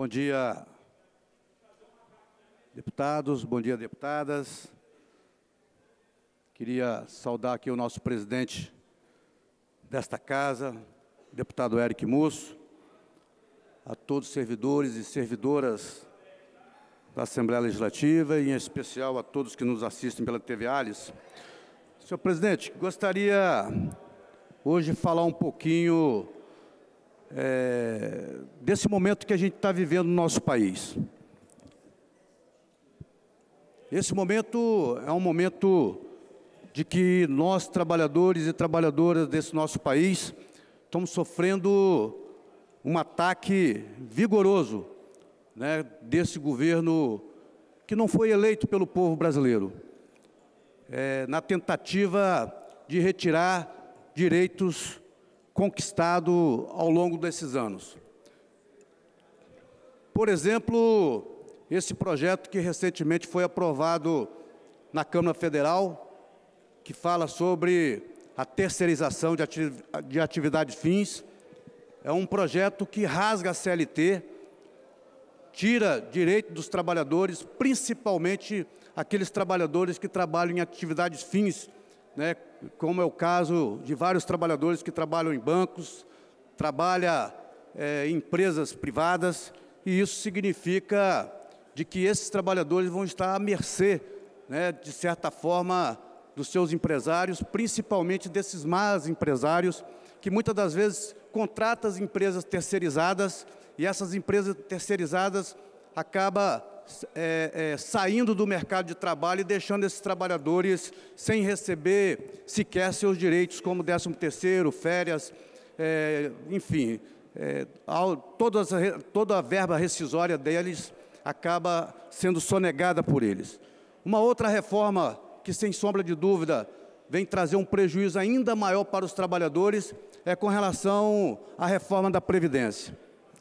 Bom dia, deputados, bom dia, deputadas. Queria saudar aqui o nosso presidente desta casa, deputado Eric Musso, a todos os servidores e servidoras da Assembleia Legislativa e, em especial, a todos que nos assistem pela TV Alice. Senhor presidente, gostaria hoje falar um pouquinho é, desse momento que a gente está vivendo no nosso país. Esse momento é um momento de que nós, trabalhadores e trabalhadoras desse nosso país, estamos sofrendo um ataque vigoroso né, desse governo que não foi eleito pelo povo brasileiro, é, na tentativa de retirar direitos conquistado ao longo desses anos. Por exemplo, esse projeto que recentemente foi aprovado na Câmara Federal, que fala sobre a terceirização de atividades fins, é um projeto que rasga a CLT, tira direito dos trabalhadores, principalmente aqueles trabalhadores que trabalham em atividades fins né, como é o caso de vários trabalhadores que trabalham em bancos, trabalham é, em empresas privadas, e isso significa de que esses trabalhadores vão estar à mercê, né, de certa forma, dos seus empresários, principalmente desses más empresários, que muitas das vezes contratam as empresas terceirizadas, e essas empresas terceirizadas acabam é, é, saindo do mercado de trabalho e deixando esses trabalhadores sem receber sequer seus direitos, como 13 terceiro, férias, é, enfim, é, ao, toda a verba rescisória deles acaba sendo sonegada por eles. Uma outra reforma que, sem sombra de dúvida, vem trazer um prejuízo ainda maior para os trabalhadores é com relação à reforma da Previdência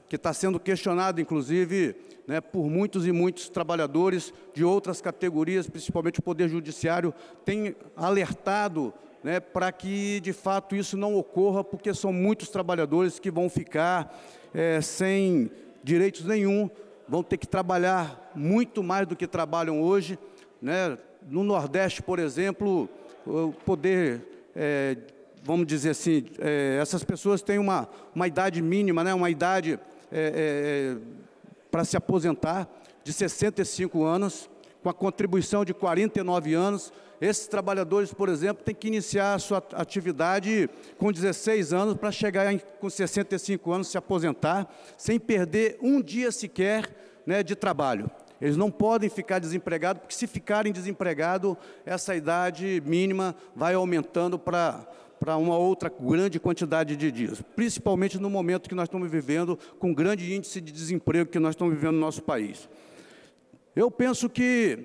que está sendo questionado, inclusive, né, por muitos e muitos trabalhadores de outras categorias, principalmente o Poder Judiciário, tem alertado né, para que, de fato, isso não ocorra, porque são muitos trabalhadores que vão ficar é, sem direitos nenhum, vão ter que trabalhar muito mais do que trabalham hoje. Né? No Nordeste, por exemplo, o poder... É, vamos dizer assim, é, essas pessoas têm uma, uma idade mínima, né, uma idade é, é, é para se aposentar de 65 anos, com a contribuição de 49 anos. Esses trabalhadores, por exemplo, têm que iniciar a sua atividade com 16 anos para chegar em, com 65 anos, se aposentar, sem perder um dia sequer né, de trabalho. Eles não podem ficar desempregados, porque se ficarem desempregados, essa idade mínima vai aumentando para para uma outra grande quantidade de dias, principalmente no momento que nós estamos vivendo, com grande índice de desemprego que nós estamos vivendo no nosso país. Eu penso que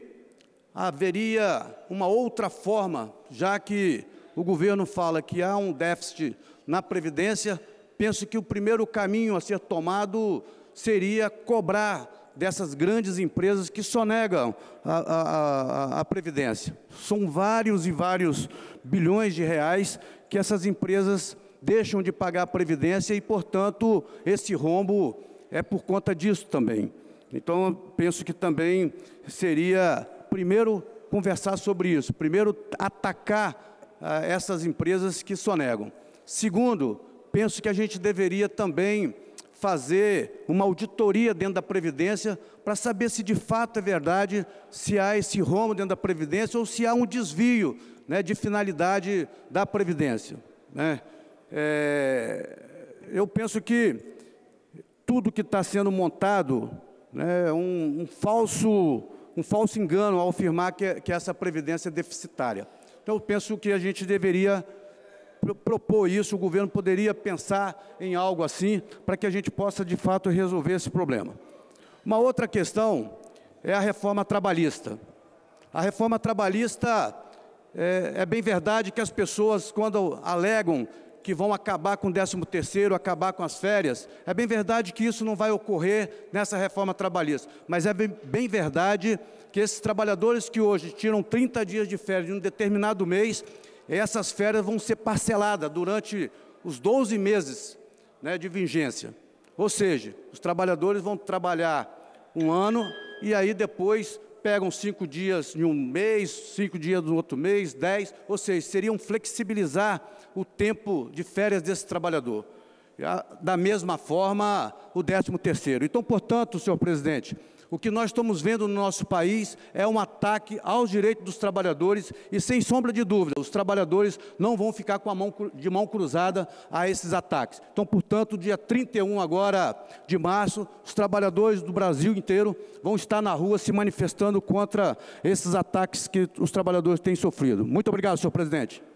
haveria uma outra forma, já que o governo fala que há um déficit na Previdência, penso que o primeiro caminho a ser tomado seria cobrar dessas grandes empresas que sonegam a, a, a, a Previdência. São vários e vários bilhões de reais que essas empresas deixam de pagar a previdência e, portanto, esse rombo é por conta disso também. Então, penso que também seria, primeiro, conversar sobre isso, primeiro, atacar ah, essas empresas que sonegam. Segundo, penso que a gente deveria também fazer uma auditoria dentro da Previdência para saber se de fato é verdade, se há esse rombo dentro da Previdência ou se há um desvio né, de finalidade da Previdência. Né? É, eu penso que tudo que está sendo montado né, é um, um, falso, um falso engano ao afirmar que, que essa Previdência é deficitária. Então, eu penso que a gente deveria propor isso, o governo poderia pensar em algo assim, para que a gente possa, de fato, resolver esse problema. Uma outra questão é a reforma trabalhista. A reforma trabalhista, é, é bem verdade que as pessoas, quando alegam que vão acabar com o 13º, acabar com as férias. É bem verdade que isso não vai ocorrer nessa reforma trabalhista, mas é bem, bem verdade que esses trabalhadores que hoje tiram 30 dias de férias de um determinado mês, essas férias vão ser parceladas durante os 12 meses né, de vigência. Ou seja, os trabalhadores vão trabalhar um ano e aí depois pegam cinco dias em um mês, cinco dias no outro mês, dez, ou seja, seriam flexibilizar o tempo de férias desse trabalhador. Da mesma forma, o décimo terceiro. Então, portanto, senhor presidente, o que nós estamos vendo no nosso país é um ataque aos direitos dos trabalhadores e, sem sombra de dúvida, os trabalhadores não vão ficar com a mão de mão cruzada a esses ataques. Então, portanto, dia 31 agora de março, os trabalhadores do Brasil inteiro vão estar na rua se manifestando contra esses ataques que os trabalhadores têm sofrido. Muito obrigado, senhor presidente.